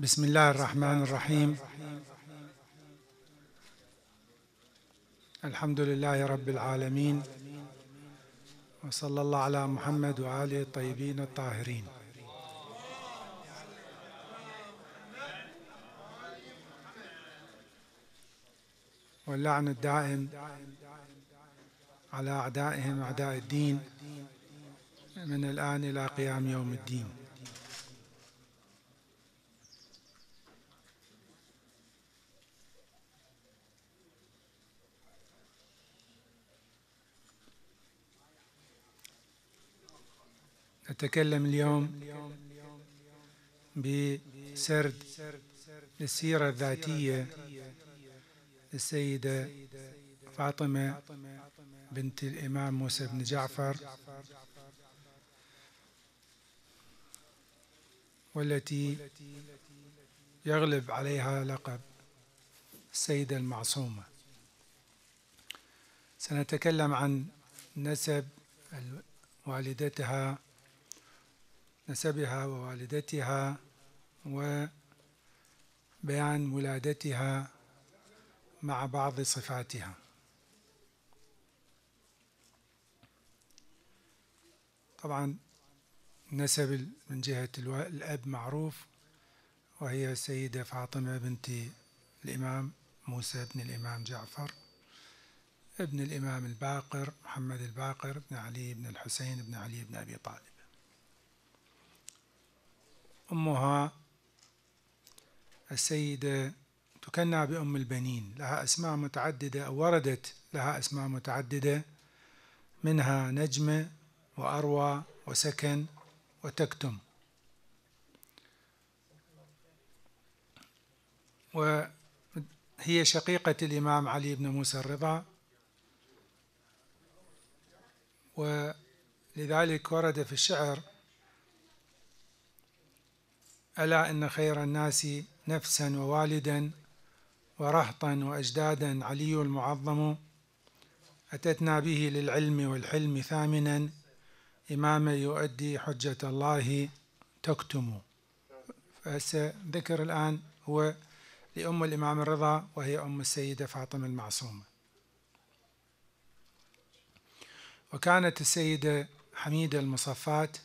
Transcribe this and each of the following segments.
بسم الله الرحمن الرحيم الحمد لله رب العالمين وصلى الله على محمد وآله الطيبين الطاهرين واللعن الدائم على أعدائهم أعداء الدين من الآن إلى قيام يوم الدين نتكلم اليوم بسرد السيرة الذاتية للسيدة فاطمة بنت الإمام موسى بن جعفر والتي يغلب عليها لقب السيدة المعصومة سنتكلم عن نسب والدتها نسبها ووالدتها وبيان ولادتها مع بعض صفاتها طبعا نسب من جهة الأب معروف وهي السيدة فاطمة بنت الإمام موسى بن الإمام جعفر ابن الإمام الباقر محمد الباقر بن علي بن الحسين بن علي بن أبي طالب أمها السيدة تكنى بأم البنين لها أسماء متعددة أو وردت لها أسماء متعددة منها نجمة وأروى وسكن وتكتم وهي شقيقة الإمام علي بن موسى الرضا ولذلك ورد في الشعر ألا إن خير الناس نفسا ووالدا ورهطا وأجدادا علي المعظم أتتنا به للعلم والحلم ثامنا إماما يؤدي حجة الله تكتم فهسه ذكر الآن هو لأم الإمام الرضا وهي أم السيدة فاطمة المعصومة وكانت السيدة حميدة المصفات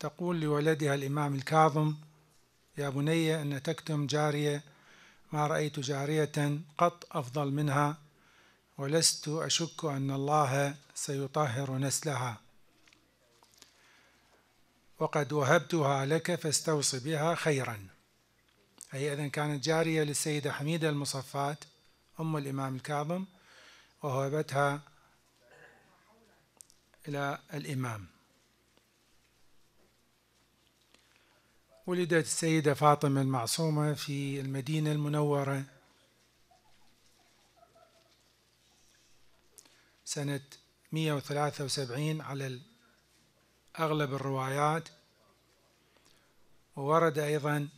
تقول لولدها الإمام الكاظم يا بني أن تكتم جارية ما رأيت جارية قط أفضل منها ولست أشك أن الله سيطهر نسلها وقد وهبتها لك فاستوصي بها خيرا أي إذا كانت جارية للسيدة حميدة المصفات أم الإمام الكاظم وهبتها إلى الإمام ولدت السيدة فاطمة المعصومة في المدينة المنورة سنة 173 على أغلب الروايات وورد أيضا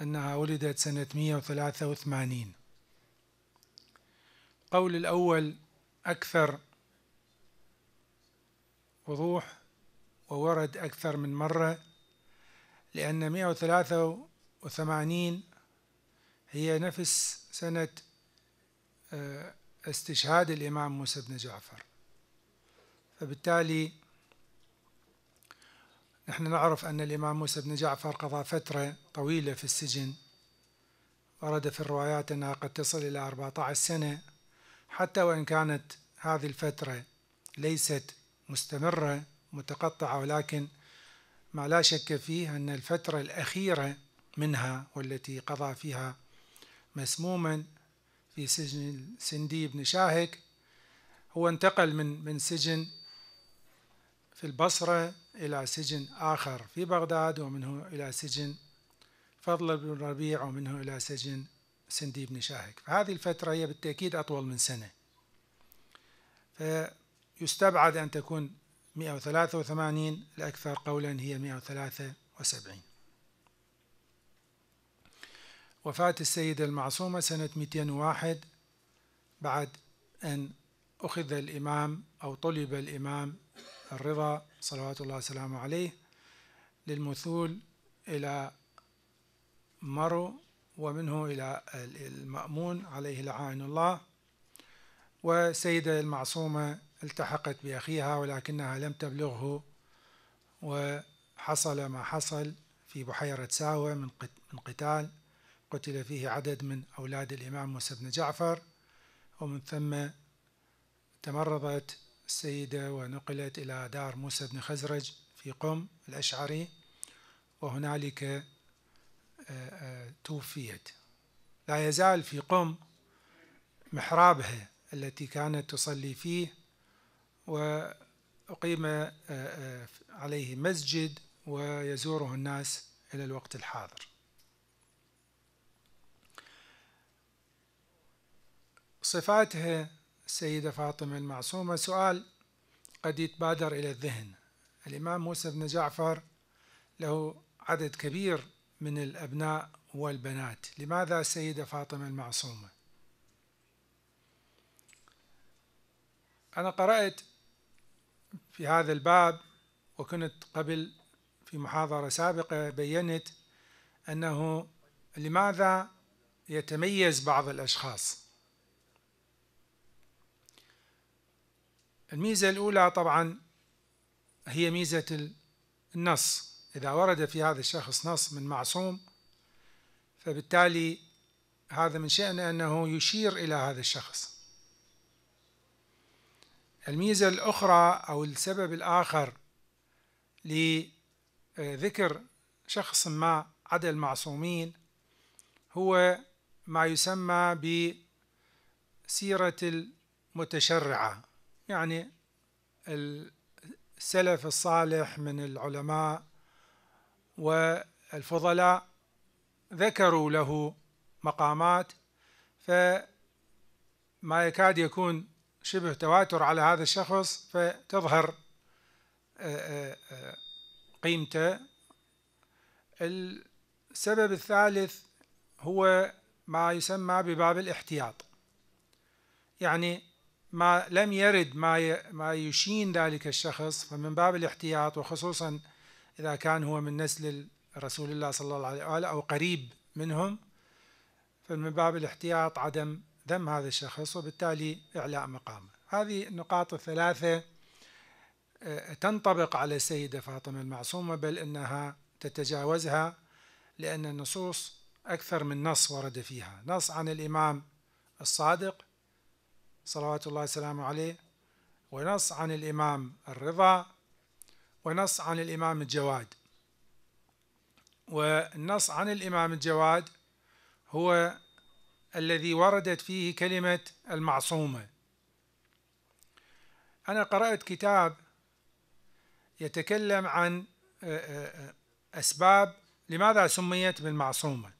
أنها ولدت سنة 183 القول الأول أكثر وضوح وورد أكثر من مرة لأن 183 هي نفس سنة آه، استشهاد الإمام موسى بن جعفر فبالتالي نحن نعرف أن الإمام موسى بن جعفر قضى فترة طويلة في السجن ورد في الروايات أنها قد تصل إلى 14 سنة حتى وإن كانت هذه الفترة ليست مستمرة متقطعة ولكن ما لا شك فيه أن الفترة الأخيرة منها والتي قضى فيها مسموما في سجن سندي بن شاهك هو انتقل من من سجن في البصرة إلى سجن آخر في بغداد ومنه إلى سجن فضل بن ربيع ومنه إلى سجن سندي بن شاهك فهذه الفترة هي بالتأكيد أطول من سنة فيستبعد أن تكون 183 الأكثر قولا هي 173 وفاة السيدة المعصومة سنة 201 بعد أن أخذ الإمام أو طلب الإمام الرضا صلوات الله وسلامه عليه للمثول إلى مرو ومنه إلى المأمون عليه لعائن الله والسيدة المعصومة التحقت بأخيها ولكنها لم تبلغه وحصل ما حصل في بحيرة ساوة من قتال قتل فيه عدد من أولاد الإمام موسى بن جعفر ومن ثم تمرضت السيدة ونقلت إلى دار موسى بن خزرج في قم الأشعري وهنالك آه، آه، توفيت لا يزال في قم محرابها التي كانت تصلي فيه وأقيم آه، آه، عليه مسجد ويزوره الناس إلى الوقت الحاضر صفاتها السيدة فاطمة المعصومة سؤال قد يتبادر إلى الذهن الإمام موسى بن جعفر له عدد كبير من الأبناء والبنات لماذا السيدة فاطمة المعصومة أنا قرأت في هذا الباب وكنت قبل في محاضرة سابقة بينت أنه لماذا يتميز بعض الأشخاص الميزة الأولى طبعا هي ميزة النص إذا ورد في هذا الشخص نص من معصوم فبالتالي هذا من شأنه أنه يشير إلى هذا الشخص الميزة الأخرى أو السبب الآخر لذكر شخص ما عدا المعصومين هو ما يسمى بسيرة المتشرعة يعني السلف الصالح من العلماء والفضلاء ذكروا له مقامات فما يكاد يكون شبه تواتر على هذا الشخص فتظهر آه، آه، آه، قيمته السبب الثالث هو ما يسمى بباب الاحتياط يعني ما لم يرد ما ما يشين ذلك الشخص فمن باب الاحتياط وخصوصا اذا كان هو من نسل رسول الله صلى الله عليه واله او قريب منهم فمن باب الاحتياط عدم دم هذا الشخص وبالتالي إعلاء مقامه هذه النقاط الثلاثة آه، تنطبق على السيدة فاطمة المعصومة بل أنها تتجاوزها لأن النصوص أكثر من نص ورد فيها نص عن الإمام الصادق صلوات الله وسلامه عليه ونص عن الإمام الرضا ونص عن الإمام الجواد والنص عن الإمام الجواد هو الذي وردت فيه كلمة المعصومة أنا قرأت كتاب يتكلم عن آه، آه، آه، أسباب لماذا سميت بالمعصومة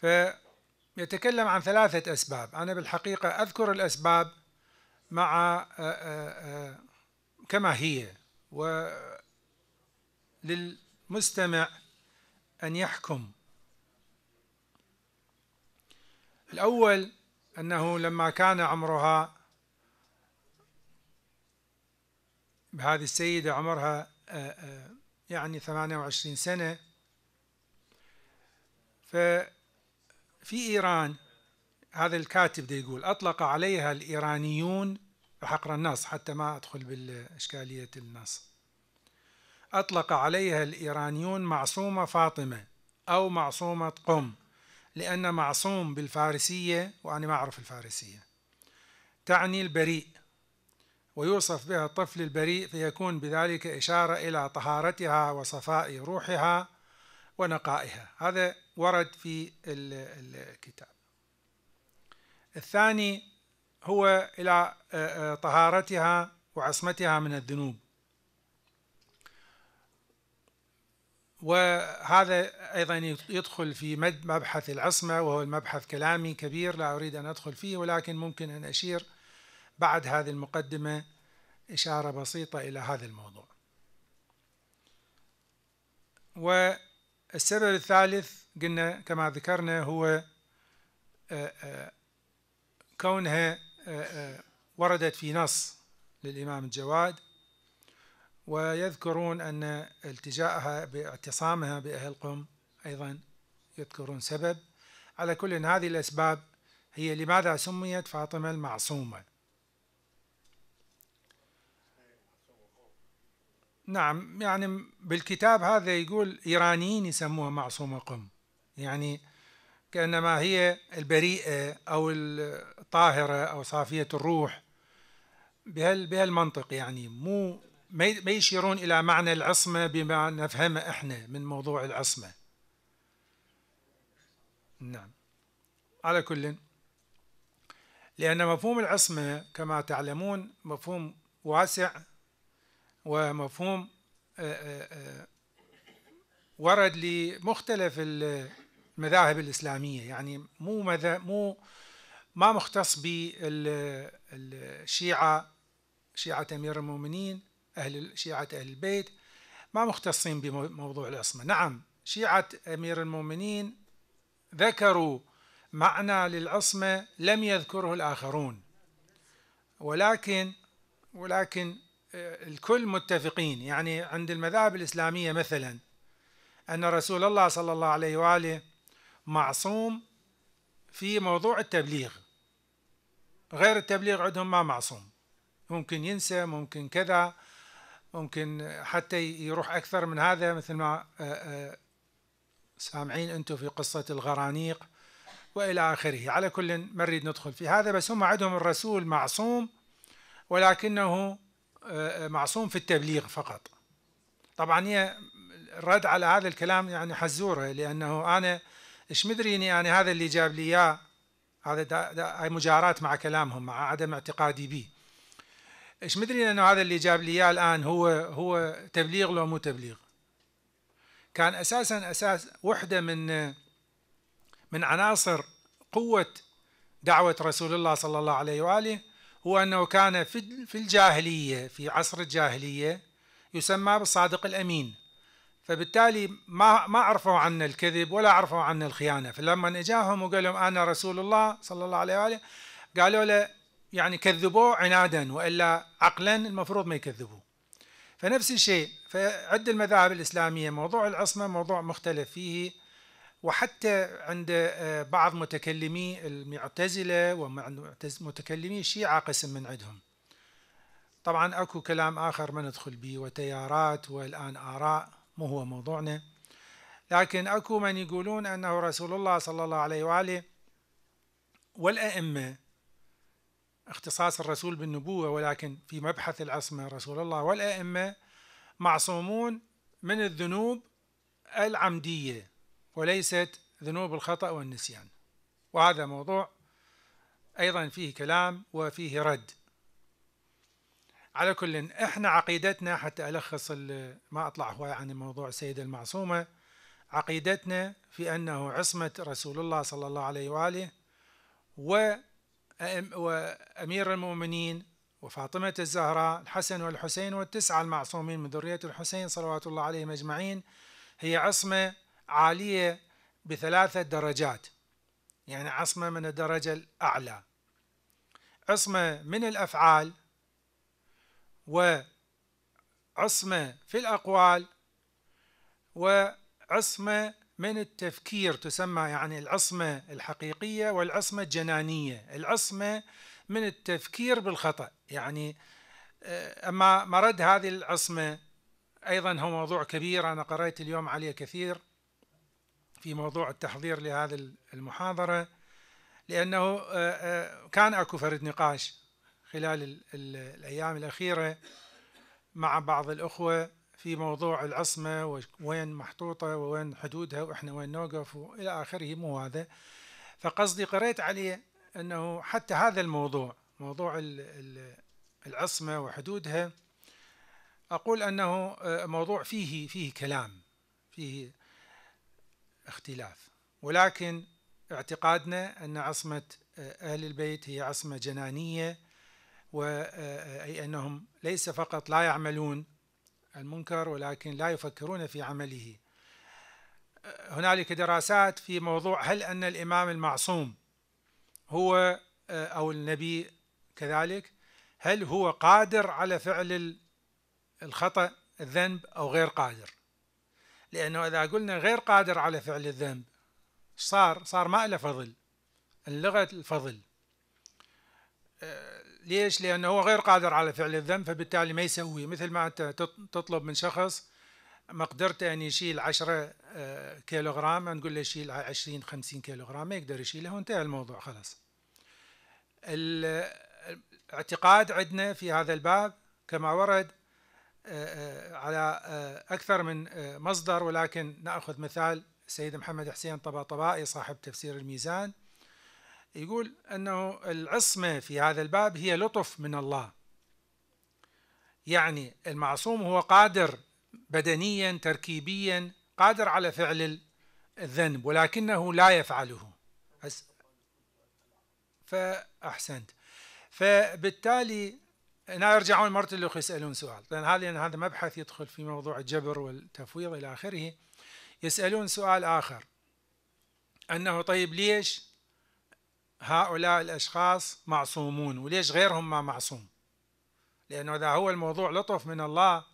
فيتكلم عن ثلاثة أسباب أنا بالحقيقة أذكر الأسباب مع كما هي وللمستمع أن يحكم الأول أنه لما كان عمرها بهذه السيدة عمرها آه، آه، يعني 28 سنة ففي إيران هذا الكاتب ده يقول أطلق عليها الإيرانيون بحقر النص حتى ما أدخل بالإشكالية النص أطلق عليها الإيرانيون معصومة فاطمة أو معصومة قم لأن معصوم بالفارسية وأنا ما أعرف الفارسية تعني البريء ويوصف بها الطفل البريء فيكون بذلك إشارة إلى طهارتها وصفاء روحها ونقائها هذا ورد في الكتاب الثاني هو إلى آه، آه، طهارتها وعصمتها من الذنوب وهذا أيضا يدخل في مبحث العصمة وهو المبحث كلامي كبير لا أريد أن أدخل فيه ولكن ممكن أن أشير بعد هذه المقدمة إشارة بسيطة إلى هذا الموضوع والسبب الثالث قلنا كما ذكرنا هو كونها وردت في نص للإمام الجواد ويذكرون أن التجاءها باعتصامها بأهل قم أيضا يذكرون سبب على كل هذه الأسباب هي لماذا سميت فاطمة المعصومة نعم يعني بالكتاب هذا يقول إيرانيين يسموها معصومة قم يعني كأنما هي البريئة أو الطاهرة أو صافية الروح بهالمنطق يعني مو ما يشيرون إلى معنى العصمة بما نفهمه إحنا من موضوع العصمة نعم على كل لأن مفهوم العصمة كما تعلمون مفهوم واسع ومفهوم آه، آه، آه، ورد لمختلف المذاهب الإسلامية يعني مو مو ما مختص بالشيعة شيعة أمير المؤمنين أهل شيعة أهل البيت ما مختصين بموضوع العصمة نعم شيعة أمير المؤمنين ذكروا معنى للعصمة لم يذكره الآخرون ولكن ولكن آه، الكل متفقين يعني عند المذاهب الإسلامية مثلا أن رسول الله صلى الله عليه وآله معصوم في موضوع التبليغ غير التبليغ عندهم ما معصوم ممكن ينسى ممكن كذا ممكن حتى يروح أكثر من هذا مثل ما آه، آه، سامعين أنتم في قصة الغرانيق وإلى آخره على كل ما نريد ندخل في هذا بس هم عندهم الرسول معصوم ولكنه آه، معصوم في التبليغ فقط طبعا هي الرد على هذا الكلام يعني حزوره لانه انا ايش مدريني انا هذا اللي جاب لي اياه هذا مجارات مجاراة مع كلامهم مع عدم اعتقادي به ايش مدري انه هذا اللي جاب لي اياه الان هو هو تبليغ لو مو تبليغ كان اساسا اساس وحده من من عناصر قوه دعوه رسول الله صلى الله عليه واله هو انه كان في في الجاهليه في عصر الجاهليه يسمى بالصادق الامين فبالتالي ما ما عرفوا عنا الكذب ولا عرفوا عنا الخيانه فلما اجاهم وقال لهم انا رسول الله صلى الله عليه واله قالوا له يعني كذبوه عنادا والا عقلا المفروض ما يكذبوه فنفس الشيء فعد المذاهب الاسلاميه موضوع العصمه موضوع مختلف فيه وحتى عند آه، بعض متكلمي المعتزله ومتكلمي الشيعه قسم من عندهم طبعا اكو كلام اخر ما ندخل به وتيارات والان اراء مو هو موضوعنا لكن اكو من يقولون انه رسول الله صلى الله عليه واله والائمه اختصاص الرسول بالنبوة ولكن في مبحث العصمة رسول الله والأئمة معصومون من الذنوب العمدية وليست ذنوب الخطأ والنسيان وهذا موضوع أيضا فيه كلام وفيه رد على كل احنا عقيدتنا حتى ألخص ما أطلع هواي عن موضوع السيدة المعصومة عقيدتنا في أنه عصمة رسول الله صلى الله عليه وآله و وأمير المؤمنين وفاطمة الزهراء الحسن والحسين والتسعة المعصومين من ذرية الحسين صلوات الله عليهم أجمعين هي عصمة عالية بثلاثة درجات يعني عصمة من الدرجة الأعلى عصمة من الأفعال وعصمة في الأقوال وعصمة من التفكير تسمى يعني العصمة الحقيقية والعصمة الجنانية العصمة من التفكير بالخطأ يعني آه، أما مرد هذه العصمة أيضا هو موضوع كبير أنا قرأت اليوم عليه كثير في موضوع التحضير لهذه المحاضرة لأنه آه، آه، كان أكو فرد نقاش خلال الأيام الأخيرة مع بعض الأخوة في موضوع العصمة وين محطوطة وين حدودها وإحنا وين نوقف وإلى آخره مو هذا فقصدي قريت عليه أنه حتى هذا الموضوع موضوع العصمة وحدودها أقول أنه آه، موضوع فيه فيه كلام فيه اختلاف ولكن اعتقادنا أن عصمة آه، أهل البيت هي عصمة جنانية وأي آه، أنهم ليس فقط لا يعملون المنكر ولكن لا يفكرون في عمله هنالك دراسات في موضوع هل ان الامام المعصوم هو آه، او النبي كذلك هل هو قادر على فعل الخطا الذنب او غير قادر لانه اذا قلنا غير قادر على فعل الذنب صار صار ما له فضل اللغه الفضل آه، ليش؟ لأنه هو غير قادر على فعل الذنب فبالتالي ما يسويه مثل ما أنت تطلب من شخص مقدرته أن يشيل عشرة آه، كيلوغرام نقول له شيل عشرين خمسين كيلوغرام ما يقدر يشيله وانتهى الموضوع خلاص الاعتقاد عندنا في هذا الباب كما ورد آه، آه، على أكثر من مصدر ولكن نأخذ مثال السيد محمد حسين طباطبائي صاحب تفسير الميزان يقول أنه العصمة في هذا الباب هي لطف من الله يعني المعصوم هو قادر بدنيا تركيبيا قادر على فعل الذنب ولكنه لا يفعله فأحسنت فبالتالي هنا يرجعون مرة الأخرى يسألون سؤال لأن هذا هذا مبحث يدخل في موضوع الجبر والتفويض إلى آخره يسألون سؤال آخر أنه طيب ليش هؤلاء الأشخاص معصومون وليش غيرهم ما معصوم لأنه إذا هو الموضوع لطف من الله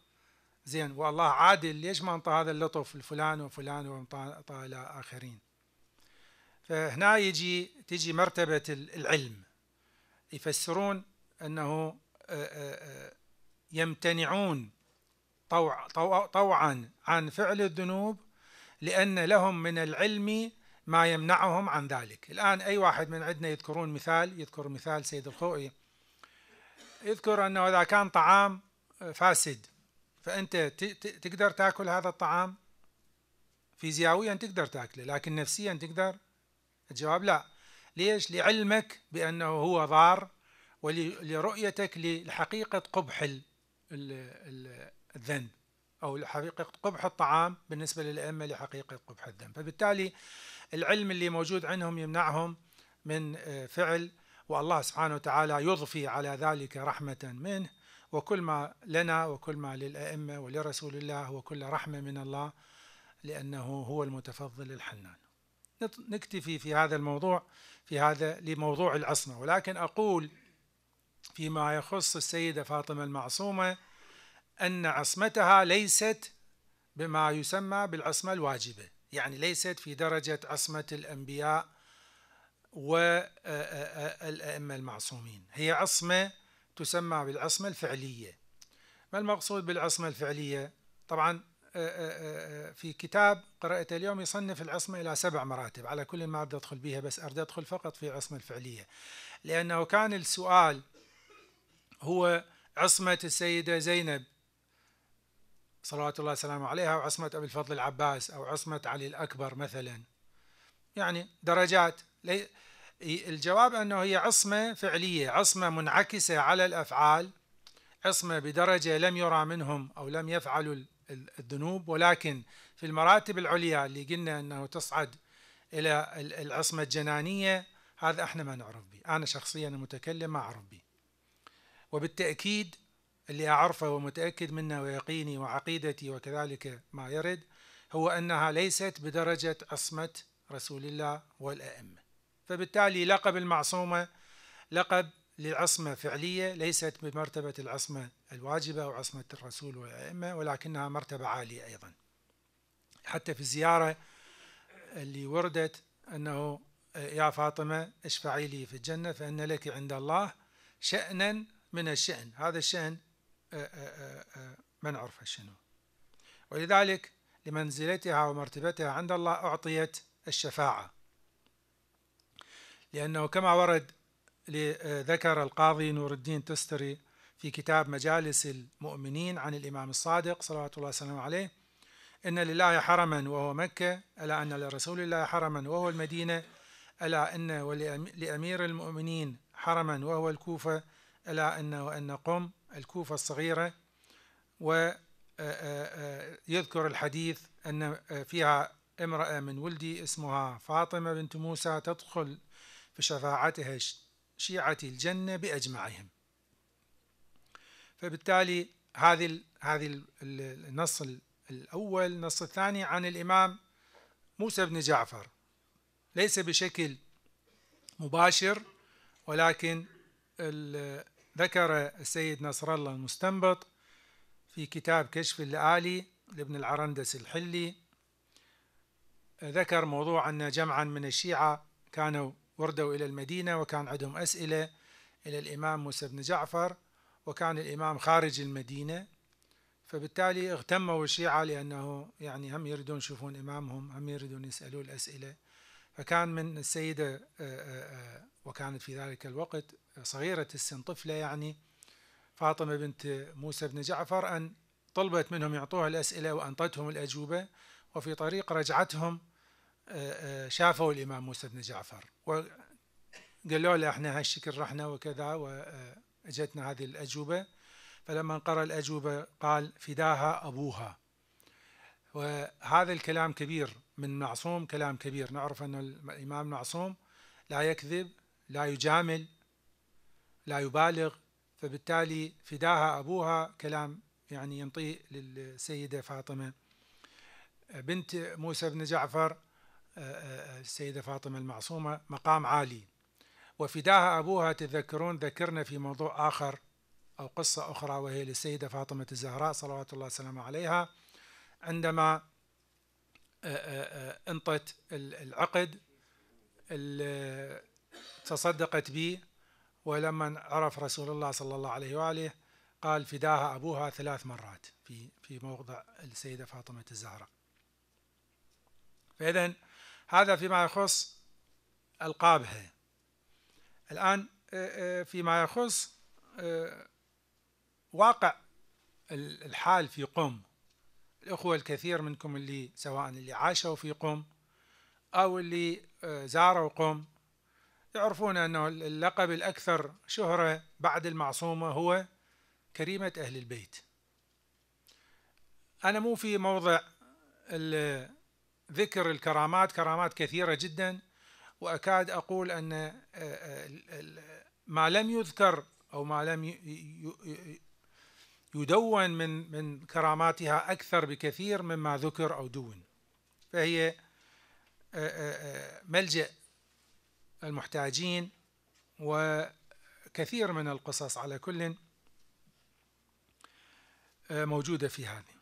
زين والله عادل ليش ما انطى هذا اللطف لفلان وفلان وانطى إلى آخرين فهنا يجي تجي مرتبة العلم يفسرون أنه يمتنعون طوع طوعا عن فعل الذنوب لأن لهم من العلم ما يمنعهم عن ذلك الآن أي واحد من عندنا يذكرون مثال يذكر مثال سيد الخوئي يذكر أنه إذا كان طعام فاسد فأنت تقدر تأكل هذا الطعام فيزيائيا تقدر تأكله لكن نفسيا تقدر الجواب لا ليش لعلمك بأنه هو ضار ولرؤيتك لحقيقة قبح الذنب أو حقيقة قبح الطعام بالنسبة للأئمة لحقيقة قبح الذنب فبالتالي العلم اللي موجود عندهم يمنعهم من آه، فعل والله سبحانه وتعالى يضفي على ذلك رحمة منه وكل ما لنا وكل ما للأئمة ولرسول الله هو كل رحمة من الله لأنه هو المتفضل الحنان نكتفي في هذا الموضوع في هذا لموضوع العصمة ولكن أقول فيما يخص السيدة فاطمة المعصومة أن عصمتها ليست بما يسمى بالعصمة الواجبة يعني ليست في درجة عصمة الأنبياء والأئمة المعصومين هي عصمة تسمى بالعصمة الفعلية ما المقصود بالعصمة الفعلية؟ طبعا في كتاب قرأته اليوم يصنف العصمة إلى سبع مراتب على كل ما أريد أدخل بها بس أريد أدخل فقط في العصمة الفعلية لأنه كان السؤال هو عصمة السيدة زينب صلوات الله وسلامه عليها وعصمة أبي الفضل العباس أو عصمة علي الأكبر مثلا يعني درجات الجواب أنه هي عصمة فعلية عصمة منعكسة على الأفعال عصمة بدرجة لم يرى منهم أو لم يفعلوا الذنوب ولكن في المراتب العليا اللي قلنا أنه تصعد إلى العصمة الجنانية هذا احنا ما نعرف به أنا شخصيا المتكلم ما أعرف به وبالتأكيد اللي أعرفه ومتأكد منه ويقيني وعقيدتي وكذلك ما يرد هو أنها ليست بدرجة عصمة رسول الله والأئمة فبالتالي لقب المعصومة لقب للعصمة فعلية ليست بمرتبة العصمة الواجبة أو عصمة الرسول والأئمة ولكنها مرتبة عالية أيضا حتى في الزيارة اللي وردت أنه يا فاطمة اشفعي لي في الجنة فإن لك عند الله شأنا من الشأن هذا الشأن آه، آه، آه، ما نعرف شنو ولذلك لمنزلتها ومرتبتها عند الله أعطيت الشفاعة لأنه كما ورد ذكر القاضي نور الدين تستري في كتاب مجالس المؤمنين عن الإمام الصادق صلوات الله وسلامه عليه إن لله حرما وهو مكة ألا أن لرسول الله حرما وهو المدينة ألا أن ولأمير المؤمنين حرما وهو الكوفة ألا أن وأن قم الكوفة الصغيرة ويذكر الحديث أن فيها امرأة من ولدي اسمها فاطمة بنت موسى تدخل في شفاعتها شيعة الجنة بأجمعهم فبالتالي هذه هذه النص الأول النص الثاني عن الإمام موسى بن جعفر ليس بشكل مباشر ولكن ذكر السيد نصر الله المستنبط في كتاب كشف الآلي لابن العرندس الحلي ذكر موضوع أن جمعا من الشيعة كانوا وردوا إلى المدينة وكان عندهم أسئلة إلى الإمام موسى بن جعفر وكان الإمام خارج المدينة فبالتالي اغتموا الشيعة لأنه يعني هم يريدون يشوفون إمامهم هم يريدون يسألوا الأسئلة فكان من السيدة آه، آه، آه، وكانت في ذلك الوقت صغيرة السن طفلة يعني فاطمة بنت موسى بن جعفر أن طلبت منهم يعطوها الأسئلة وأنطتهم الأجوبة وفي طريق رجعتهم آه، آه، شافوا الإمام موسى بن جعفر وقالوا له احنا هالشكل رحنا وكذا وأجتنا آه، هذه الأجوبة فلما قرأ الأجوبة قال فداها أبوها وهذا الكلام كبير من معصوم كلام كبير نعرف أن الإمام معصوم لا يكذب لا يجامل لا يبالغ فبالتالي فداها أبوها كلام يعني ينطيه للسيدة فاطمة بنت موسى بن جعفر آه، آه، آه، السيدة فاطمة المعصومة مقام عالي وفداها أبوها تذكرون ذكرنا في موضوع آخر أو قصة أخرى وهي للسيدة فاطمة الزهراء صلوات الله وسلامه عليها عندما انطت العقد تصدقت بي ولما عرف رسول الله صلى الله عليه وآله قال فداها أبوها ثلاث مرات في في موضع السيدة فاطمة الزهراء فإذا هذا فيما يخص ألقابها الآن آه، آه، فيما يخص آه، واقع الحال في قم الأخوة الكثير منكم اللي سواء اللي عاشوا في قم أو اللي زاروا قم يعرفون أنه اللقب الأكثر شهرة بعد المعصومة هو كريمة أهل البيت أنا مو في موضع ذكر الكرامات كرامات كثيرة جدا وأكاد أقول أن ما لم يذكر أو ما لم يدون من من كراماتها أكثر بكثير مما ذكر أو دون فهي ملجأ المحتاجين وكثير من القصص على كل آه، موجودة في هذه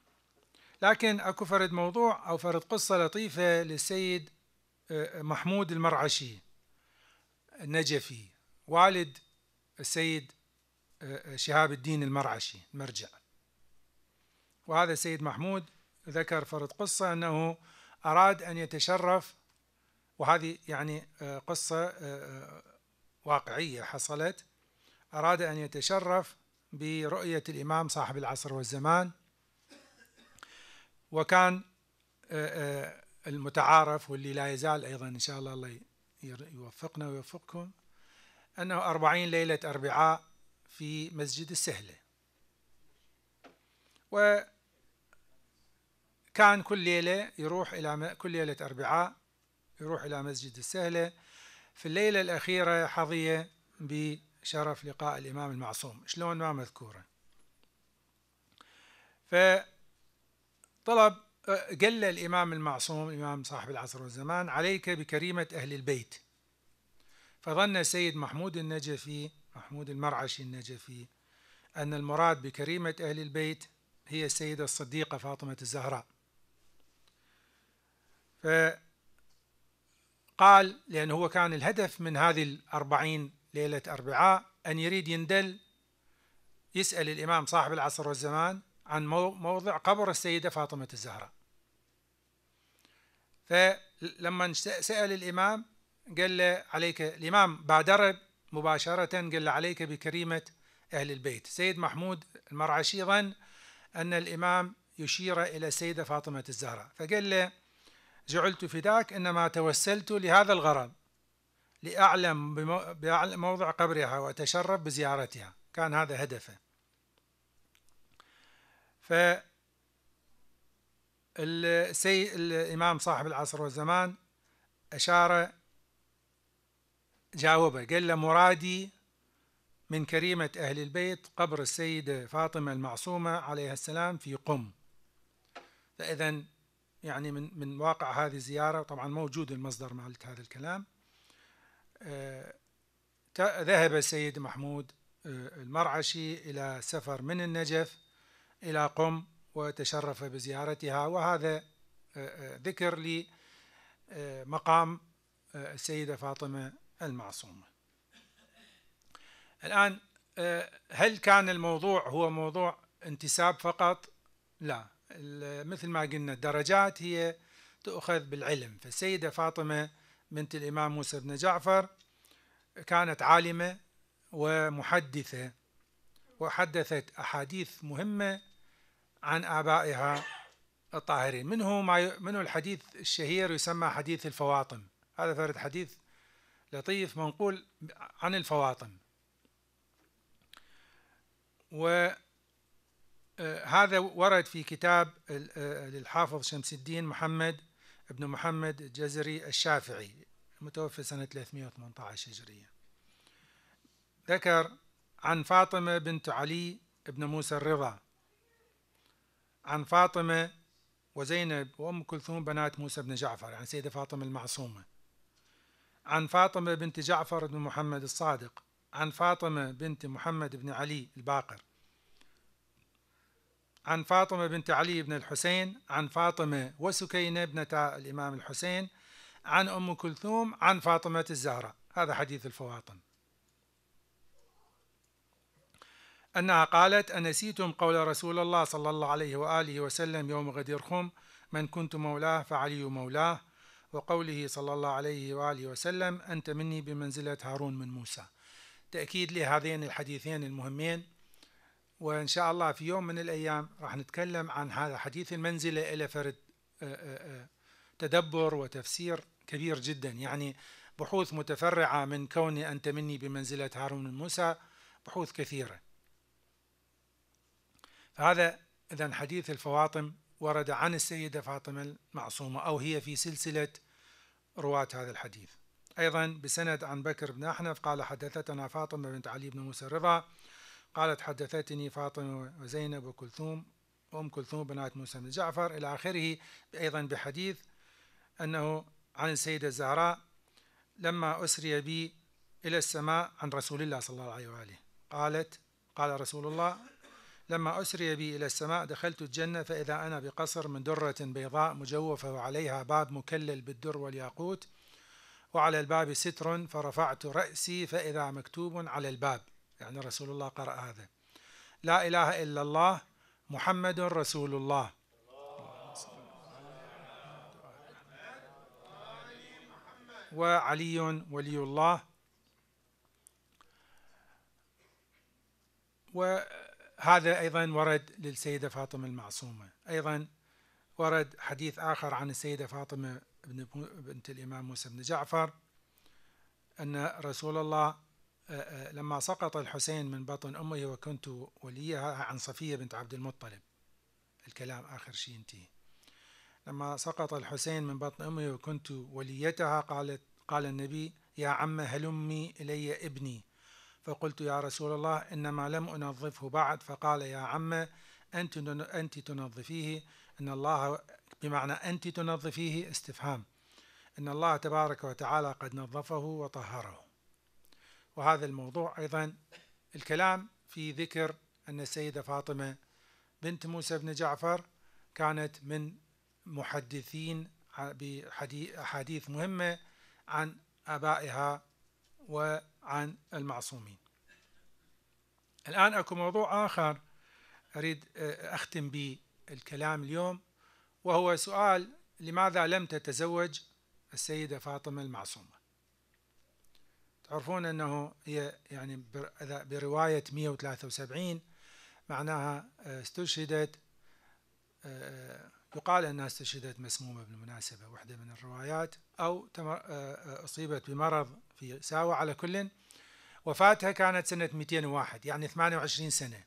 لكن أكو فرد موضوع أو فرد قصة لطيفة للسيد آه، محمود المرعشي النجفي والد السيد آه، شهاب الدين المرعشي المرجع وهذا السيد محمود ذكر فرد قصة أنه أراد أن يتشرف وهذه يعني آه، قصة آه، آه، واقعية حصلت أراد أن يتشرف برؤية الإمام صاحب العصر والزمان وكان المتعارف واللي لا يزال أيضا إن شاء الله الله يوفقنا ويوفقكم أنه أربعين ليلة أربعاء في مسجد السهلة وكان كل ليلة يروح إلى كل ليلة أربعاء يروح إلى مسجد السهلة في الليلة الأخيرة حظية بشرف لقاء الإمام المعصوم شلون ما مذكورة فطلب قال الإمام المعصوم الإمام صاحب العصر والزمان عليك بكريمة أهل البيت فظن السيد محمود النجفي محمود المرعشي النجفي أن المراد بكريمة أهل البيت هي السيدة الصديقة فاطمة الزهراء قال لأن هو كان الهدف من هذه الأربعين ليلة أربعاء أن يريد يندل يسأل الإمام صاحب العصر والزمان عن موضع قبر السيدة فاطمة الزهراء فلما سأل الإمام قال له عليك الإمام بادر مباشرة قال له عليك بكريمة أهل البيت سيد محمود المرعشي ظن أن الإمام يشير إلى السيدة فاطمة الزهراء فقال له جعلت فداك إنما توسلت لهذا الغرض لأعلم بموضع قبرها وأتشرف بزيارتها كان هذا هدفه ف السي... الإمام صاحب العصر والزمان أشار جاوبه قال له مرادي من كريمة أهل البيت قبر السيدة فاطمة المعصومة عليها السلام في قم فإذا يعني من من واقع هذه الزيارة وطبعا موجود المصدر مالت هذا الكلام آه، ذهب السيد محمود آه، المرعشي إلى سفر من النجف إلى قم وتشرف بزيارتها وهذا آه، ذكر لمقام السيدة فاطمة المعصومة الآن هل كان الموضوع هو موضوع انتساب فقط؟ لا مثل ما قلنا الدرجات هي تؤخذ بالعلم فالسيدة فاطمة بنت الإمام موسى بن جعفر كانت عالمة ومحدثة وحدثت أحاديث مهمة عن آبائها الطاهرين منه ما منه الحديث الشهير يسمى حديث الفواطم هذا فرد حديث لطيف منقول عن الفواطم و آه، هذا ورد في كتاب آه، للحافظ شمس الدين محمد ابن محمد الجزري الشافعي المتوفى سنة 318 هجرية ذكر عن فاطمة بنت علي بن موسى الرضا عن فاطمة وزينب وأم كلثوم بنات موسى بن جعفر يعني سيدة فاطمة المعصومة عن فاطمة بنت جعفر بن محمد الصادق عن فاطمة بنت محمد بن علي الباقر عن فاطمة بنت علي بن الحسين عن فاطمة وسكينة ابنتا الإمام الحسين عن أم كلثوم عن فاطمة الزهراء هذا حديث الفواطم أنها قالت أنسيتم قول رسول الله صلى الله عليه وآله وسلم يوم غديركم من كنت مولاه فعلي مولاه وقوله صلى الله عليه وآله وسلم أنت مني بمنزلة هارون من موسى تأكيد لهذين الحديثين المهمين وإن شاء الله في يوم من الأيام راح نتكلم عن هذا حديث المنزلة إلى فرد آه، آه، آه، تدبر وتفسير كبير جدا يعني بحوث متفرعة من كوني أنت مني بمنزلة هارون من موسى بحوث كثيرة فهذا إذا حديث الفواطم ورد عن السيدة فاطمة المعصومة أو هي في سلسلة رواة هذا الحديث أيضا بسند عن بكر بن أحنف قال حدثتنا فاطمة بنت علي بن موسى الرضا قالت حدثتني فاطمة وزينب وكلثوم أم كلثوم بنات موسى بن جعفر إلى آخره أيضا بحديث أنه عن السيدة الزهراء لما أسري بي إلى السماء عن رسول الله صلى الله عليه وآله قالت قال رسول الله لما أسري بي إلى السماء دخلت الجنة فإذا أنا بقصر من درة بيضاء مجوفة وعليها باب مكلل بالدر والياقوت وعلى الباب ستر فرفعت رأسي فإذا مكتوب على الباب يعني رسول الله قرأ هذا لا إله إلا الله محمد رسول الله وعلي ولي الله وهذا أيضا ورد للسيدة فاطمة المعصومة أيضا ورد حديث آخر عن السيدة فاطمة بنت الإمام موسى بن جعفر أن رسول الله أه، أه، لما سقط الحسين من بطن أمه وكنت وليها عن صفية بنت عبد المطلب الكلام آخر شيء ينتهي لما سقط الحسين من بطن أمه وكنت وليتها قالت قال النبي يا عم هلمي إلي ابني فقلت يا رسول الله إنما لم أنظفه بعد فقال يا عم أنت أنت تنظفيه إن الله بمعنى أنت تنظفيه استفهام إن الله تبارك وتعالى قد نظفه وطهره وهذا الموضوع أيضا الكلام في ذكر أن السيدة فاطمة بنت موسى بن جعفر كانت من محدثين بأحاديث مهمة عن آبائها وعن المعصومين الآن أكو موضوع آخر أريد أختم به الكلام اليوم وهو سؤال لماذا لم تتزوج السيدة فاطمة المعصومة تعرفون أنه هي يعني برواية 173 معناها آه، استشهدت آه، آه، يقال أنها استشهدت مسمومة بالمناسبة واحدة من الروايات أو أصيبت بمرض في ساوى على كل وفاتها كانت سنة 201 يعني 28 سنة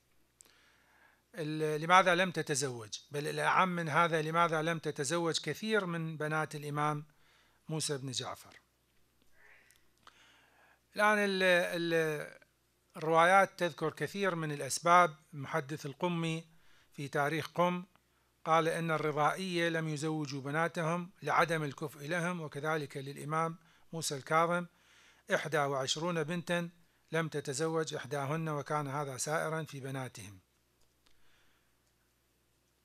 لماذا لم تتزوج بل الأعم من هذا لماذا لم تتزوج كثير من بنات الإمام موسى بن جعفر الآن الروايات تذكر كثير من الأسباب المحدث القمي في تاريخ قم قال إن الرضائية لم يزوجوا بناتهم لعدم الكفء لهم وكذلك للإمام موسى الكاظم إحدى وعشرون بنتا لم تتزوج إحداهن وكان هذا سائرا في بناتهم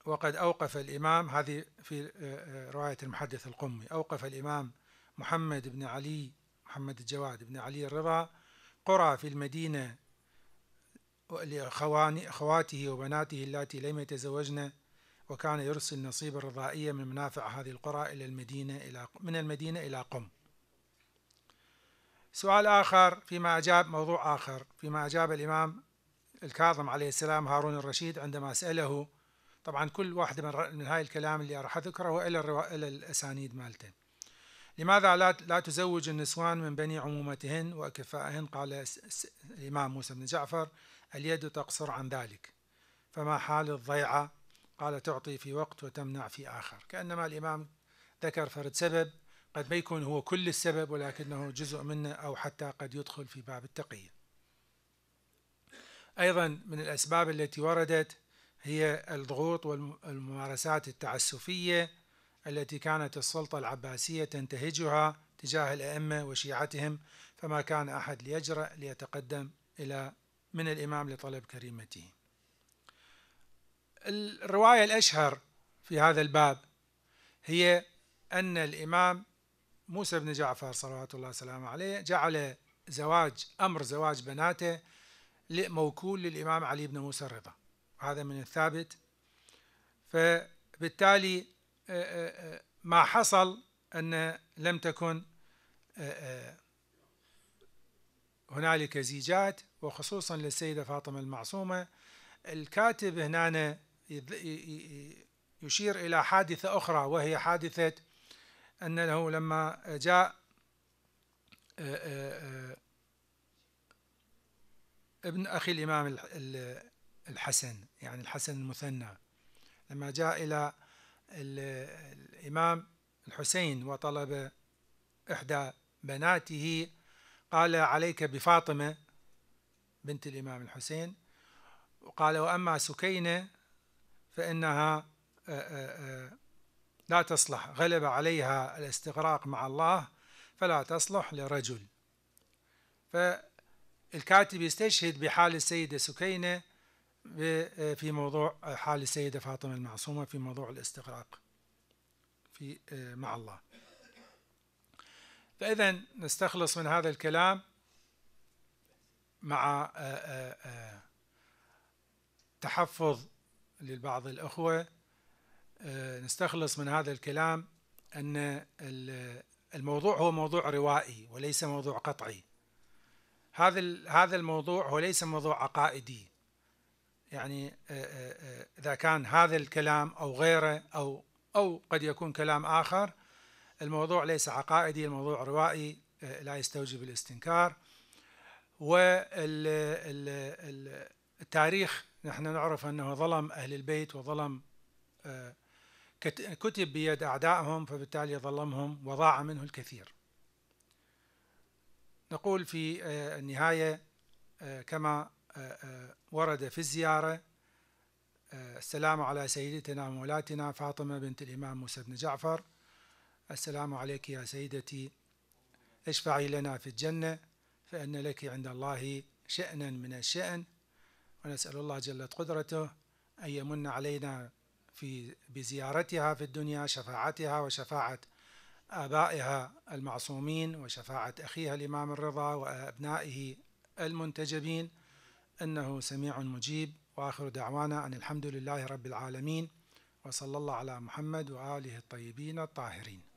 وقد أوقف الإمام هذه في آه، آه، رواية المحدث القمي أوقف الإمام محمد بن علي محمد الجواد بن علي الرضا قرى في المدينة لأخواته وبناته اللاتي لم يتزوجن وكان يرسل نصيب الرضائية من منافع هذه القرى إلى المدينة إلى من المدينة إلى قم سؤال آخر فيما أجاب موضوع آخر فيما أجاب الإمام الكاظم عليه السلام هارون الرشيد عندما سأله طبعا كل واحد من هاي الكلام اللي راح أذكره إلى الأسانيد مالته لماذا لا لا تزوج النسوان من بني عمومتهن وأكفائهن قال الإمام موسى بن جعفر اليد تقصر عن ذلك فما حال الضيعة قال تعطي في وقت وتمنع في آخر كأنما الإمام ذكر فرد سبب قد ما يكون هو كل السبب ولكنه جزء منه أو حتى قد يدخل في باب التقية أيضا من الأسباب التي وردت هي الضغوط والممارسات التعسفية التي كانت السلطة العباسية تنتهجها تجاه الأئمة وشيعتهم فما كان أحد ليجرأ ليتقدم إلى من الإمام لطلب كريمته الرواية الأشهر في هذا الباب هي أن الإمام موسى بن جعفر صلوات الله وسلامه عليه جعل زواج أمر زواج بناته موكول للإمام علي بن موسى الرضا هذا من الثابت فبالتالي ما حصل أن لم تكن هنالك زيجات وخصوصا للسيدة فاطمة المعصومة الكاتب هنا يشير إلى حادثة أخرى وهي حادثة أنه لما جاء ابن أخي الإمام الحسن يعني الحسن المثنى لما جاء إلى الإمام الحسين وطلب إحدى بناته قال عليك بفاطمة بنت الإمام الحسين وقال وأما سكينة فإنها آه، آه، آه، لا تصلح غلب عليها الاستغراق مع الله فلا تصلح لرجل فالكاتب يستشهد بحال السيدة سكينة آه، في موضوع آه، حال السيدة فاطمة المعصومة في موضوع الاستغراق في آه، مع الله فإذا نستخلص من هذا الكلام مع تحفظ لبعض الأخوة نستخلص من هذا الكلام أن الموضوع هو موضوع روائي وليس موضوع قطعي هذا هذا الموضوع هو ليس موضوع عقائدي يعني آه، آه، آه، إذا كان هذا الكلام أو غيره أو أو قد يكون كلام آخر الموضوع ليس عقائدي الموضوع روائي لا يستوجب الاستنكار والتاريخ نحن نعرف أنه ظلم أهل البيت وظلم كتب بيد أعدائهم فبالتالي ظلمهم وضاع منه الكثير نقول في النهاية كما آه، آه، ورد في الزيارة آه، السلام على سيدتنا مولاتنا فاطمة بنت الإمام موسى بن جعفر السلام عليك يا سيدتي اشفعي لنا في الجنة فإن لك عند الله شأنا من الشأن ونسأل الله جلت قدرته أن يمن علينا في بزيارتها في الدنيا شفاعتها وشفاعة آبائها المعصومين وشفاعة أخيها الإمام الرضا وأبنائه المنتجبين إنه سميع مجيب وآخر دعوانا أن الحمد لله رب العالمين وصلى الله على محمد وآله الطيبين الطاهرين